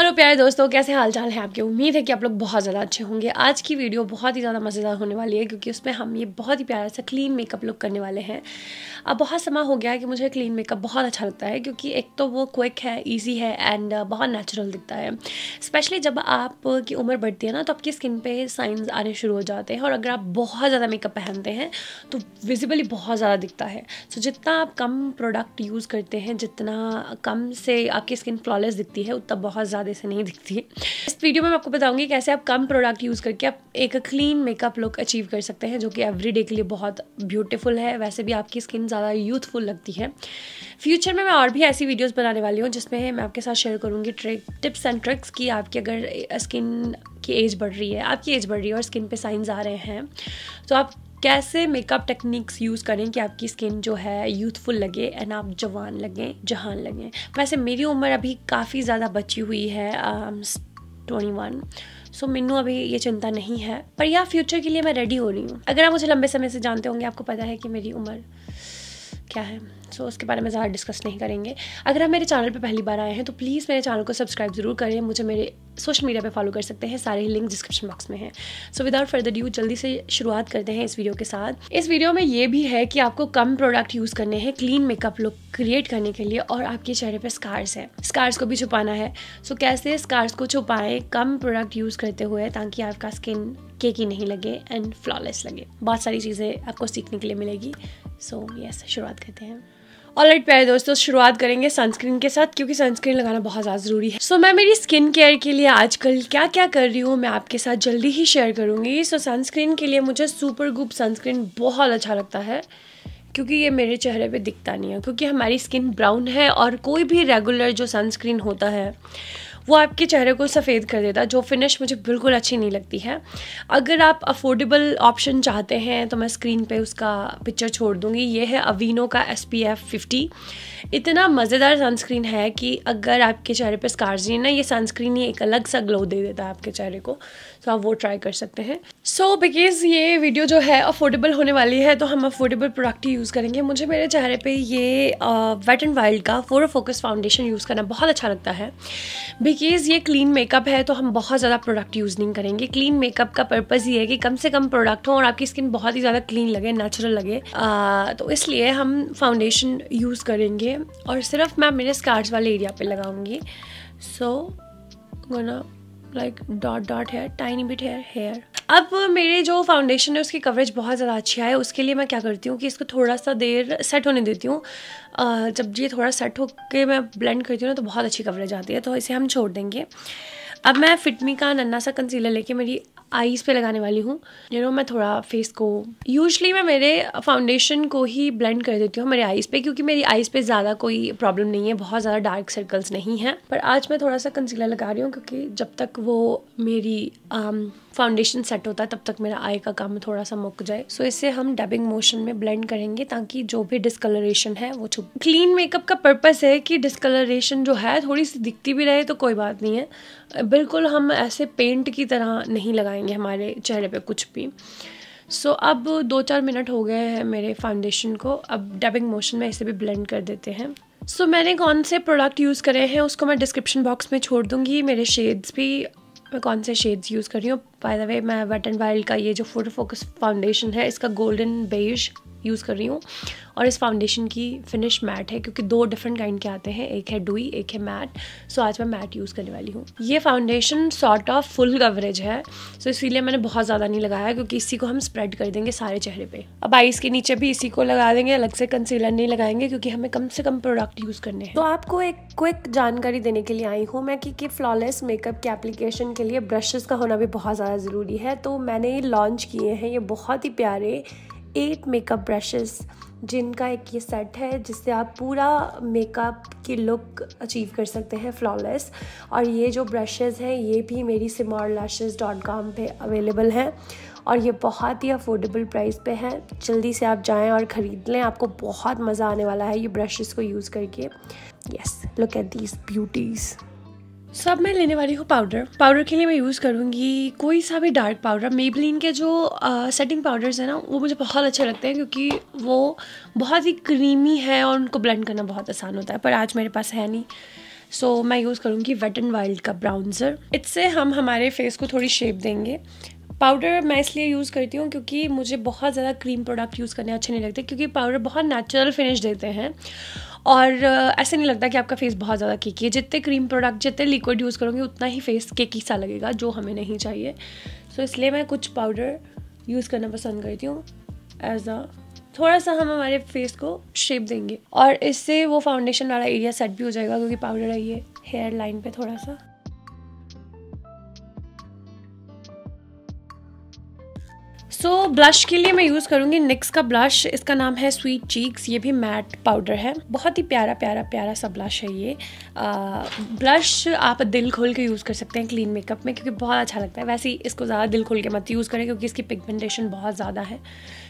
Hello प्यारे दोस्तों कैसे हाल चाल है आपके उम्मीद है कि आप लोग बहुत ज़्यादा अच्छे होंगे आज की वीडियो बहुत ही ज़्यादा मज़ेदार होने वाली है क्योंकि उसमें हम ये बहुत ही प्यारा सा क्लीन मेकअप लुक करने वाले हैं अब बहुत समय हो गया है कि मुझे क्लीन मेकअप बहुत अच्छा लगता है क्योंकि एक तो वो क्विक है ईजी है एंड बहुत नेचुरल दिखता है स्पेशली जब आपकी उम्र बढ़ती है ना तो आपकी स्किन पर साइंस आने शुरू हो जाते हैं और अगर आप बहुत ज़्यादा मेकअप पहनते हैं तो विजिबली बहुत ज़्यादा दिखता है सो जितना आप कम प्रोडक्ट यूज़ करते हैं जितना कम से आपकी स्किन फ्लॉलेस दिखती है उतना बहुत ज़्यादा ज़्यादा से नहीं दिखती है इस वीडियो में मैं आपको बताऊँगी कैसे आप कम प्रोडक्ट यूज़ करके आप एक क्लीन मेकअप लुक अचीव कर सकते हैं जो कि एवरीडे के लिए बहुत ब्यूटीफुल है वैसे भी आपकी स्किन ज़्यादा यूथफुल लगती है फ्यूचर में मैं और भी ऐसी वीडियोज़ बनाने वाली हूँ जिसमें मैं आपके साथ शेयर करूँगी ट्रिक टिप्स एंड ट्रिक्स की आपकी अगर स्किन की एज बढ़ रही है आपकी एज बढ़ रही है और स्किन पे साइंस आ रहे हैं तो आप कैसे मेकअप टेक्निक्स यूज़ करें कि आपकी स्किन जो है यूथफुल लगे एंड आप जवान लगें जहान लगें वैसे मेरी उम्र अभी काफ़ी ज़्यादा बची हुई है ट्वेंटी वन सो मैनू अभी ये चिंता नहीं है पर यह फ्यूचर के लिए मैं रेडी हो रही हूँ अगर आप मुझे लंबे समय से जानते होंगे आपको पता है कि मेरी उम्र क्या है सो so, उसके बारे में ज़्यादा डिस्कस नहीं करेंगे अगर आप मेरे चैनल पर पहली बार आए हैं तो प्लीज़ मेरे चैनल को सब्सक्राइब ज़रूर करें मुझे मेरे सोशल मीडिया पे फॉलो कर सकते हैं सारे लिंक डिस्क्रिप्शन बॉक्स में हैं सो विदाउट फर्दर ड्यू जल्दी से शुरुआत करते हैं इस वीडियो के साथ इस वीडियो में ये भी है कि आपको कम प्रोडक्ट यूज़ करने हैं क्लीन मेकअप लुक क्रिएट करने के लिए और आपके चेहरे पर स्कार्स हैं स्कार्स को भी छुपाना है सो so, कैसे स्कार्स को छुपाएं कम प्रोडक्ट यूज़ करते हुए ताकि आपका स्किन केकी नहीं लगे एंड फ्लॉलेस लगे बहुत सारी चीज़ें आपको सीखने के लिए मिलेगी सो so, यस yes, शुरुआत करते हैं राइट प्यारे दोस्तों शुरुआत करेंगे सनस्क्रीन के साथ क्योंकि सनस्क्रीन लगाना बहुत ज़्यादा ज़रूरी है सो so, मैं मेरी स्किन केयर के लिए आजकल क्या क्या कर रही हूँ मैं आपके साथ जल्दी ही शेयर करूँगी सो so, सनस्क्रीन के लिए मुझे सुपर गुप सनस्क्रीन बहुत अच्छा लगता है क्योंकि ये मेरे चेहरे पे दिखता नहीं है क्योंकि हमारी स्किन ब्राउन है और कोई भी रेगुलर जो सनस्क्रीन होता है वो आपके चेहरे को सफ़ेद कर देता जो फिनिश मुझे बिल्कुल अच्छी नहीं लगती है अगर आप अफोर्डेबल ऑप्शन चाहते हैं तो मैं स्क्रीन पे उसका पिक्चर छोड़ दूँगी ये है अवीनो का एस पी एफ फिफ्टी इतना मज़ेदार सनस्क्रीन है कि अगर आपके चेहरे पर स्कार्स नहीं ना ये सनस्क्रीन ही एक अलग सा ग्लो दे देता है आपके चेहरे को तो आप वो ट्राई कर सकते हैं सो so, बिकॉज ये वीडियो जो है अफोर्डेबल होने वाली है तो हम अफोर्डेबल प्रोडक्ट ही यूज़ करेंगे मुझे मेरे चेहरे पे ये वेट एंड वाइल्ड का फोर फोकस फाउंडेशन यूज़ करना बहुत अच्छा लगता है केस ये क्लीन मेकअप है तो हम बहुत ज़्यादा प्रोडक्ट यूज़ नहीं करेंगे क्लीन मेकअप का पर्पज़ ये है कि कम से कम प्रोडक्ट हो और आपकी स्किन बहुत ही ज़्यादा क्लीन लगे नेचुरल लगे आ, तो इसलिए हम फाउंडेशन यूज़ करेंगे और सिर्फ मैं मेरे स्कार्स वाले एरिया पे लगाऊंगी so so, gonna like dot dot here tiny bit here here अब मेरे जो फाउंडेशन है उसकी कवरेज बहुत ज़्यादा अच्छी है उसके लिए मैं क्या करती हूँ कि इसको थोड़ा सा देर सेट होने देती हूँ जब ये थोड़ा सेट हो के मैं ब्लेंड करती हूँ ना तो बहुत अच्छी कवरेज आती है तो इसे हम छोड़ देंगे अब मैं फिटमी का नन्ना सा कंसीलर लेके मेरी आईज पे लगाने वाली हूँ यू नो मैं थोड़ा फेस को यूजली मैं मेरे फाउंडेशन को ही ब्लेंड कर देती हूँ मेरे आईज पे क्योंकि मेरी आईज पे ज़्यादा कोई प्रॉब्लम नहीं है बहुत ज़्यादा डार्क सर्कल्स नहीं है पर आज मैं थोड़ा सा कंसीलर लगा रही हूँ क्योंकि जब तक वो मेरी फाउंडेशन um, सेट होता है तब तक मेरा आई का काम थोड़ा सा मुक जाए सो so, इसे हम डबिंग मोशन में ब्लेंड करेंगे ताकि जो भी डिस्कलरेशन है वो छुप क्लीन मेकअप का पर्पस है कि डिस्कलरेशन जो है थोड़ी सी दिखती भी रहे तो कोई बात नहीं है बिल्कुल हम ऐसे पेंट की तरह नहीं लगाएंगे जाएंगे हमारे चेहरे पे कुछ भी सो so, अब दो चार मिनट हो गए हैं मेरे फाउंडेशन को अब डबिंग मोशन में इसे भी ब्लेंड कर देते हैं सो so, मैंने कौन से प्रोडक्ट यूज़ करे हैं उसको मैं डिस्क्रिप्शन बॉक्स में छोड़ दूँगी मेरे शेड्स भी मैं कौन से शेड्स यूज़ कर रही हूँ बाय द वे मैं वेट एंड वाइल्ड का ये जो फूड फोकस फाउंडेशन है इसका गोल्डन बेज यूज़ कर रही हूँ और इस फाउंडेशन की फिनिश मैट है क्योंकि दो डिफरेंट काइंड के आते हैं एक है डुई एक है मैट सो आज मैं मैट यूज़ करने वाली हूँ ये foundation sort of full coverage है सो so इसीलिए मैंने बहुत ज़्यादा नहीं लगाया क्योंकि इसी को हम स्प्रेड कर देंगे सारे चेहरे पर अब आइस के नीचे भी इसी को लगा देंगे अलग से कंसीलर नहीं लगाएंगे क्योंकि हमें कम से कम प्रोडक्ट यूज़ करने हैं तो आपको एक क्विक जानकारी देने के लिए आई हूँ मैं कि, कि फ्लॉलेस मेकअप के एप्लीकेशन के लिए ब्रशेज़ का होना भी बहुत ज़्यादा ज़रूरी है तो मैंने ये लॉन्च किए हैं ये बहुत ही प्यारे एट मेकअप ब्रशेस जिनका एक ये सेट है जिससे आप पूरा मेकअप की लुक अचीव कर सकते हैं फ्लॉलेस और ये जो ब्रशेस हैं ये भी मेरी सिमॉर लैशेज़ डॉट कॉम पर अवेलेबल हैं और ये बहुत ही अफोर्डेबल प्राइस पे हैं जल्दी से आप जाएं और ख़रीद लें आपको बहुत मज़ा आने वाला है ये ब्रशेस को यूज़ करके yes look at these beauties सब मैं लेने वाली हूँ पाउडर पाउडर के लिए मैं यूज़ करूँगी कोई सा भी डार्क पाउडर मेबलिन के जो सेटिंग पाउडर्स हैं ना वो मुझे बहुत अच्छे लगते हैं क्योंकि वो बहुत ही क्रीमी है और उनको ब्लेंड करना बहुत आसान होता है पर आज मेरे पास है नहीं सो so, मैं यूज़ करूँगी वेट एंड वाइल्ड का ब्राउन्ज़र इससे हम हमारे फेस को थोड़ी शेप देंगे पाउडर मैं इसलिए यूज़ करती हूँ क्योंकि मुझे बहुत ज़्यादा क्रीम प्रोडक्ट यूज़ करने अच्छे नहीं लगते क्योंकि पाउडर बहुत नेचुरल फिनिश देते हैं और ऐसे नहीं लगता कि आपका फेस बहुत ज़्यादा केकी है जितने क्रीम प्रोडक्ट जितने लिक्विड यूज़ करोगे उतना ही फेस केकी सा लगेगा जो हमें नहीं चाहिए सो इसलिए मैं कुछ पाउडर यूज़ करना पसंद करती हूँ एज अ थोड़ा सा हम हमारे फेस को शेप देंगे और इससे वो फाउंडेशन वाला एरिया सेट भी हो जाएगा क्योंकि पाउडर है ये हेयर लाइन पे थोड़ा सा सो so, ब्लश के लिए मैं यूज़ करूँगी निक्स का ब्लश इसका नाम है स्वीट चीक्स ये भी मैट पाउडर है बहुत ही प्यारा प्यारा प्यारा सा ब्लश है ये आ, ब्लश आप दिल खोल के यूज़ कर सकते हैं क्लीन मेकअप में क्योंकि बहुत अच्छा लगता है वैसे ही इसको ज़्यादा दिल खोल के मत यूज़ करें क्योंकि इसकी पिगमेंटेशन बहुत ज़्यादा है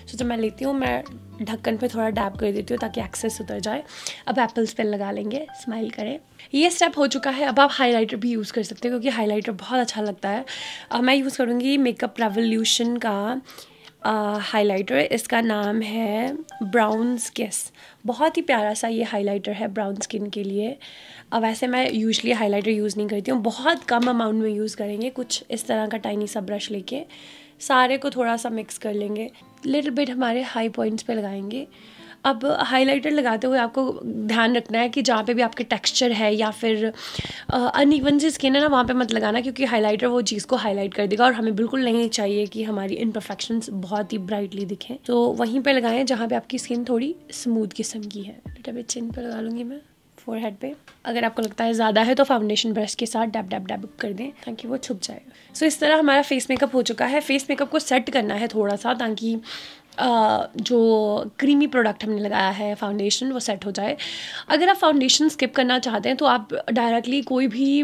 सो so, जब तो मैं लेती हूँ मैं ढक्कन पे थोड़ा डैप कर देती हूँ ताकि एक्सेस उतर जाए अब एप्पल्स पेन लगा लेंगे स्माइल करें ये स्टेप हो चुका है अब आप हाइलाइटर भी यूज़ कर सकते हैं क्योंकि हाइलाइटर बहुत अच्छा लगता है मैं यूज़ करूँगी मेकअप रेवोल्यूशन का हाइलाइटर इसका नाम है ब्राउन स्किस बहुत ही प्यारा सा ये हाइलाइटर है ब्राउन स्किन के लिए अब वैसे मैं यूजली हाइलाइटर यूज़ नहीं करती हूँ बहुत कम अमाउंट में यूज़ करेंगे कुछ इस तरह का टाइनी सा ब्रश लेके सारे को थोड़ा सा मिक्स कर लेंगे लिटिल बिट हमारे हाई पॉइंट्स पे लगाएंगे अब हाइलाइटर लगाते हुए आपको ध्यान रखना है कि जहाँ पे भी आपके टेक्सचर है या फिर अनइवन सी स्किन है ना वहाँ पे मत लगाना क्योंकि हाइलाइटर वो चीज़ को हाईलाइट कर देगा और हमें बिल्कुल नहीं चाहिए कि हमारी इनपरफेक्शन बहुत ही ब्राइटली दिखें तो वहीं पर लगाएं जहाँ पर आपकी स्किन थोड़ी स्मूथ किस्म की है डबे चिन पर लगा लूँगी मैं फोर हेड पे अगर आपको लगता है ज़्यादा है तो फाउंडेशन ब्रश के साथ डैप डैप डैप कर दें ताकि वो छुप जाए सो so, इस तरह हमारा फेस मेकअप हो चुका है फेस मेकअप को सेट करना है थोड़ा सा ताकि जो क्रीमी प्रोडक्ट हमने लगाया है फाउंडेशन वो सेट हो जाए अगर आप फाउंडेशन स्किप करना चाहते हैं तो आप डायरेक्टली कोई भी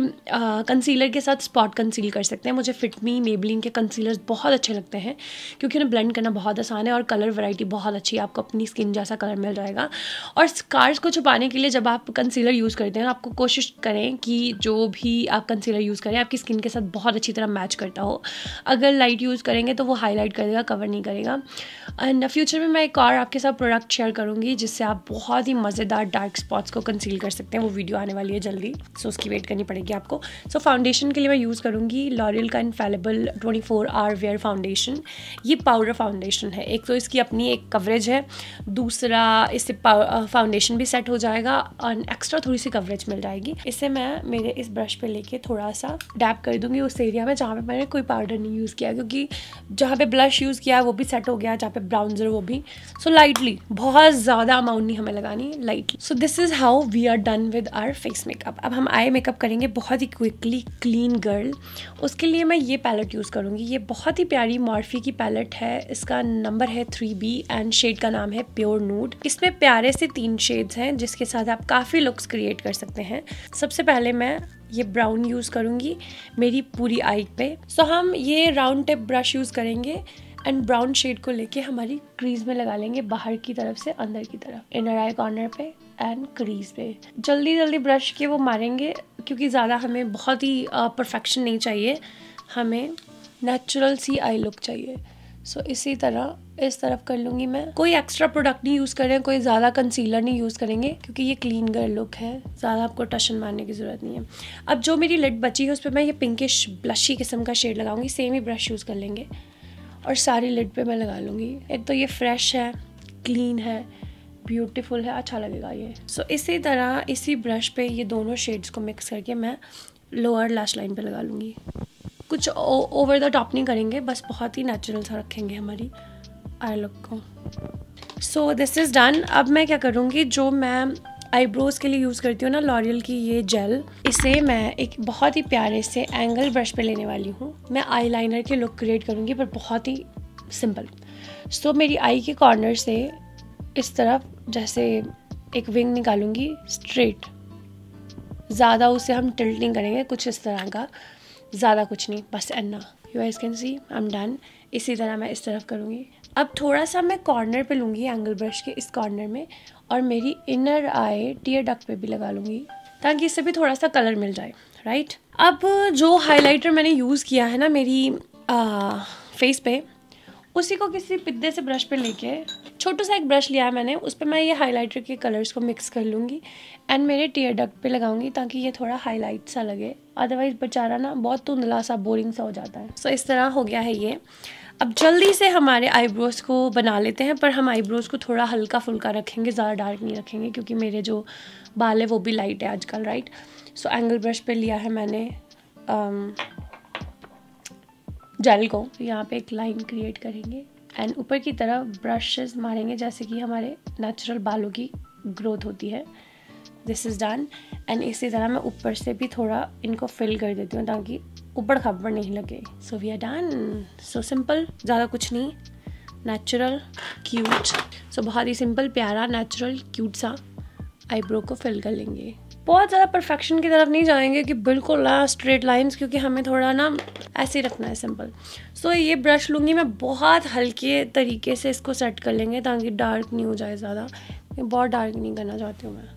कंसीलर के साथ स्पॉट कंसील कर सकते हैं मुझे फिटमी मेबलिन के कंसीलर्स बहुत अच्छे लगते हैं क्योंकि उन्हें ब्लेंड करना बहुत आसान है और कलर वैरायटी बहुत अच्छी है आपको अपनी स्किन जैसा कलर मिल जाएगा और स्कार्स को छुपाने के लिए जब आप कंसीलर यूज़ करते हैं आपको कोशिश करें कि जो भी आप कंसीलर यूज़ करें आपकी स्किन के साथ बहुत अच्छी तरह मैच करता हो अगर लाइट यूज़ करेंगे तो वो हाईलाइट करेगा कवर नहीं करेगा एंड फ्यूचर में मैं एक और आपके साथ प्रोडक्ट शेयर करूँगी जिससे आप बहुत ही मज़ेदार डार्क स्पॉट्स को कंसील कर सकते हैं वो वीडियो आने वाली है जल्दी सो so उसकी वेट करनी पड़ेगी आपको सो so, फाउंडेशन के लिए मैं यूज़ करूँगी लॉरियल का infallible twenty four hour wear foundation ये पाउडर फाउंडेशन है एक तो इसकी अपनी एक कवरेज है दूसरा इससे फाउंडेशन भी सेट हो जाएगा और एक्स्ट्रा थोड़ी सी कवरेज मिल जाएगी इससे मैं मेरे इस ब्रश पे लेके थोड़ा सा डैप कर दूँगी उस एरिया में जहाँ पर मैंने कोई पाउडर नहीं यूज़ किया क्योंकि जहाँ पे ब्लश यूज़ किया वो भी सेट हो गया जहाँ पे ब्राउन्जर वो भी सो लाइटली बहुत ज़्यादा अमाउंट नहीं हमें लगानी है lightly so this is how we are done with our face makeup अब हम आई मेकअप करेंगे बहुत ही क्विकली क्लीन गर्ल उसके लिए मैं ये पैलेट यूज़ करूँगी ये बहुत ही प्यारी मॉर्फी की पैलेट है इसका नंबर है थ्री बी एंड शेड का नाम है प्योर नूड इसमें प्यारे से तीन शेड्स हैं जिसके साथ आप काफ़ी लुक्स क्रिएट कर सकते हैं सबसे पहले मैं ये ब्राउन यूज़ करूँगी मेरी पूरी आई पे सो so, हम ये राउंड टिप ब्रश यूज़ करेंगे एंड ब्राउन शेड को लेके हमारी क्रीज में लगा लेंगे बाहर की तरफ से अंदर की तरफ इनर आई कॉर्नर पे एंड क्रीज पे जल्दी जल्दी ब्रश के वो मारेंगे क्योंकि ज़्यादा हमें बहुत ही परफेक्शन नहीं चाहिए हमें नेचुरल सी आई लुक चाहिए सो so, इसी तरह इस तरफ कर लूँगी मैं कोई एक्स्ट्रा प्रोडक्ट नहीं यूज़ करें कोई ज़्यादा कंसीलर नहीं यूज़ करेंगे क्योंकि ये क्लीन गर लुक है ज़्यादा आपको टशन मारने की ज़रूरत नहीं है अब जो मेरी लिट बची है उस पर मैं ये पिंकिश ब्लशी किस्म का शेड लगाऊंगी सेम ही ब्रश यूज़ कर लेंगे और सारी लिड पे मैं लगा लूँगी एक तो ये फ्रेश है क्लीन है ब्यूटीफुल है अच्छा लगेगा ये सो so, इसी तरह इसी ब्रश पे ये दोनों शेड्स को मिक्स करके मैं लोअर लाश लाइन पे लगा लूँगी कुछ ओवर द टॉप नहीं करेंगे बस बहुत ही नेचुरल सा रखेंगे हमारी आई लुक को सो दिस इज़ डन अब मैं क्या करूँगी जो मैं आईब्रोज़ के लिए यूज़ करती हूँ ना लॉरियल की ये जेल इसे मैं एक बहुत ही प्यारे से एंगल ब्रश पे लेने वाली हूँ मैं आईलाइनर के लुक क्रिएट करूँगी पर बहुत ही सिंपल सो so, मेरी आई के कॉर्नर से इस तरफ जैसे एक विंग निकालूंगी स्ट्रेट ज़्यादा उसे हम टिल्ट नहीं करेंगे कुछ इस तरह का ज़्यादा कुछ नहीं बस एन्ना you I can see I am done इसी तरह मैं इस तरफ करूँगी अब थोड़ा सा मैं कॉर्नर पे लूँगी एंगल ब्रश के इस कॉर्नर में और मेरी इनर आई टीयर डक पे भी लगा लूँगी ताकि इससे भी थोड़ा सा कलर मिल जाए राइट अब जो हाइलाइटर मैंने यूज़ किया है ना मेरी आ, फेस पे उसी को किसी पिद्दे से ब्रश पे लेके छोटा सा एक ब्रश लिया है मैंने उस पर मैं ये हाइलाइटर के कलर्स को मिक्स कर लूँगी एंड मेरे टीयर डक पे लगाऊंगी ताकि ये थोड़ा हाईलाइट सा लगे अदरवाइज़ बेचारा ना बहुत धुंधला सा बोरिंग सा हो जाता है सो so, इस तरह हो गया है ये अब जल्दी से हमारे आईब्रोज़ को बना लेते हैं पर हम आईब्रोज़ को थोड़ा हल्का फुल्का रखेंगे ज़्यादा डार्क नहीं रखेंगे क्योंकि मेरे जो बाल है वो भी लाइट है आजकल राइट सो एंगल ब्रश पे लिया है मैंने जेल um, को तो यहाँ पे एक लाइन क्रिएट करेंगे एंड ऊपर की तरफ ब्रशेस मारेंगे जैसे कि हमारे नेचुरल बालों की ग्रोथ होती है दिस इज़ डन एंड इसी तरह मैं ऊपर से भी थोड़ा इनको फिल कर देती हूँ ताकि ऊपर खाबड़ नहीं लगे so we are done so simple ज़्यादा कुछ नहीं नेचुरल क्यूट सो बहुत ही सिंपल प्यारा नेचुरल क्यूट सा आईब्रो को फिल कर लेंगे बहुत ज़्यादा परफेक्शन की तरफ नहीं जाएंगे कि बिल्कुल ना स्ट्रेट लाइंस क्योंकि हमें थोड़ा ना ऐसे ही रखना है सिंपल सो so, ये ब्रश लूँगी मैं बहुत हल्के तरीके से इसको सेट कर लेंगे ताकि डार्क नहीं हो जाए ज़्यादा बहुत डार्क नहीं करना चाहती हूँ मैं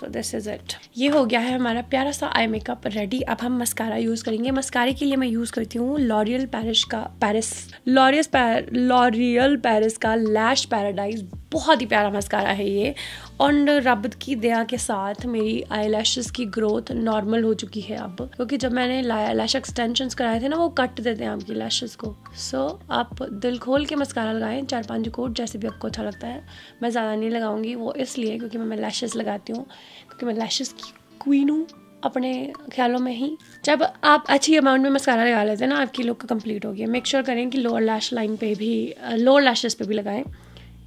सो दिस इज़ इट ये हो गया है हमारा प्यारा सा आई मेकअप रेडी अब हम मस्कारा यूज़ करेंगे मस्कारे के लिए मैं यूज़ करती हूँ लॉरियल पैरिस का पैरिस लॉरियस लॉरियल पैरिस का लैश पैराडाइज बहुत ही प्यारा मस्कारा है ये और रब की दया के साथ मेरी आई की ग्रोथ नॉर्मल हो चुकी है अब क्योंकि जब मैंने लैश एक्सटेंशन कराए थे ना वो कट देते हैं आपकी लैशेज़ को सो so, आप दिल खोल के मस्कारा लगाएं चार पांच कोट जैसे भी आपको अच्छा लगता है मैं ज़्यादा नहीं लगाऊंगी वो इसलिए क्योंकि मैं लैशेज लगाती हूँ क्योंकि मैं लैशेज़ की क्वीन हूँ अपने ख्यालों में ही जब आप अच्छी अमाउंट में मस्कारा लगा लेते हैं ना आपकी लुक कंप्लीट होगी मेक श्योर करें कि लोअर लैश लाइन पे भी लोअर लैशेज पे भी लगाएं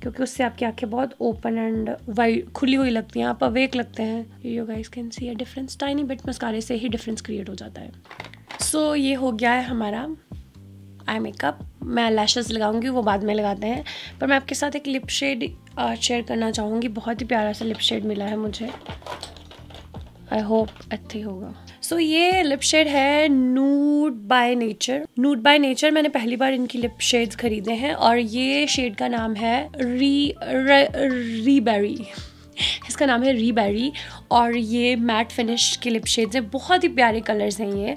क्योंकि उससे आपकी आंखें बहुत ओपन एंड वाइड खुली हुई लगती हैं आप अवेक लगते हैं you guys can see a difference tiny but मस्कारे से ही डिफरेंस क्रिएट हो जाता है सो so, ये हो गया है हमारा आई मेकअप मैं लैशेस लगाऊंगी वो बाद में लगाते हैं पर मैं आपके साथ एक लिप शेड शेयर करना चाहूँगी बहुत ही प्यारा सा लिप शेड मिला है मुझे आई होप अच्छे होगा सो so, ये लिप शेड है nude by nature nude by nature मैंने पहली बार इनकी लिप शेड्स खरीदे हैं और ये शेड का नाम है री रीबेरी इसका नाम है रीबेरी और ये मैट फिनिश के लिप शेड्स हैं बहुत ही प्यारे कलर्स हैं ये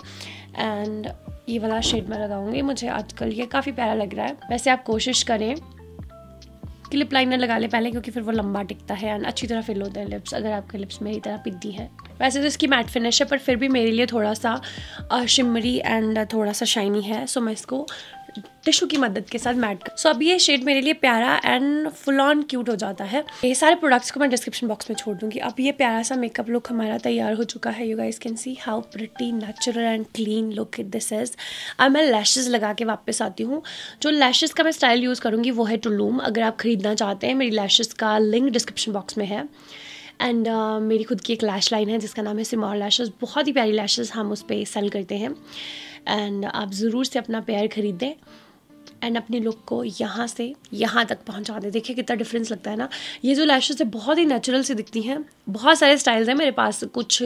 एंड ये वाला शेड मैं लगाऊंगी मुझे आजकल ये काफ़ी प्यारा लग रहा है वैसे आप कोशिश करें लिप लाइनर लगा ले पहले क्योंकि फिर वो लंबा टिकता है एंड अच्छी तरह फिल होते हैं लिप्स अगर आपके लिप्स मेरी तरह पिद्दी है वैसे तो इसकी मैट फिनिश है पर फिर भी मेरे लिए थोड़ा सा शिमरी एंड थोड़ा सा शाइनी है सो मैं इसको टिशू की मदद के साथ मैट कर सो अब ये शेड मेरे लिए प्यारा एंड फुल ऑन क्यूट हो जाता है ये सारे प्रोडक्ट्स को मैं डिस्क्रिप्शन बॉक्स में छोड़ दूंगी अब ये प्यारा सा मेकअप लुक हमारा तैयार हो चुका है you guys can see how pretty natural and clean look it this is अब मैं लैशेज लगा के वापस आती हूँ जो लैशेज का मैं स्टाइल यूज़ करूँगी वो है टुलूम अगर आप खरीदना चाहते हैं मेरी लैशेज का लिंक डिस्क्रिप्शन बॉक्स में है एंड uh, मेरी खुद की एक लैश लाइन है जिसका नाम है सिमॉर लैशेज बहुत ही प्यारी लैशेज हम उस पर सेल करते हैं एंड आप ज़रूर से अपना पेयर ख़रीदें एंड अपने लुक को यहाँ से यहाँ तक पहुँचा दें देखिए कितना डिफरेंस लगता है ना ये जो लैशेज़ है बहुत ही नेचुरल से दिखती हैं बहुत सारे स्टाइल्स हैं मेरे पास कुछ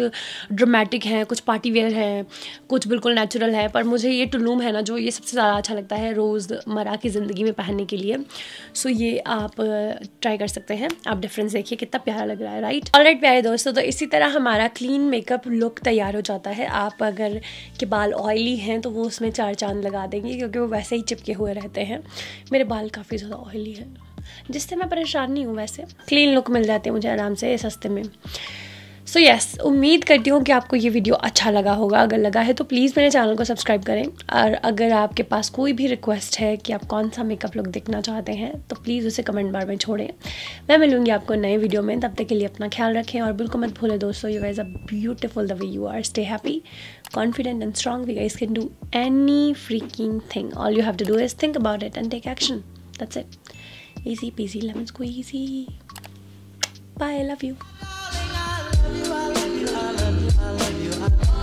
ड्रामेटिक हैं कुछ पार्टी वेयर हैं कुछ बिल्कुल नेचुरल है पर मुझे ये टुलूम है ना जो ये सबसे ज़्यादा अच्छा लगता है रोज़मर्रा की ज़िंदगी में पहनने के लिए सो ये आप ट्राई कर सकते हैं आप डिफरेंस देखिए कितना प्यारा लग रहा है राइट ऑल राइट प्यारे दोस्तों तो इसी तरह हमारा क्लीन मेकअप लुक तैयार हो जाता है आप अगर के बाल ऑयली हैं तो वो उसमें चार चांद लगा देंगे क्योंकि वो वैसे ही चिपके हुए रहते कहते हैं मेरे बाल काफ़ी ज़्यादा ऑयली है जिससे मैं परेशान नहीं हूँ वैसे क्लीन लुक मिल जाती है मुझे आराम से सस्ते में सो यस उम्मीद करती हूँ कि आपको ये वीडियो अच्छा लगा होगा अगर लगा है तो प्लीज़ मेरे चैनल को सब्सक्राइब करें और अगर आपके पास कोई भी रिक्वेस्ट है कि आप कौन सा मेकअप लुक देखना चाहते हैं तो प्लीज़ उसे कमेंट बार में छोड़ें मैं मिलूँगी आपको नए वीडियो में तब तक के लिए अपना ख्याल रखें और बिल्कुल मत भूलें दोस्तों you as a beautiful the way you are stay happy confident and strong we guys can do any freaking thing all you have to do is think about it and take action that's it easy peasy lemon squeezy bye I love you Bye.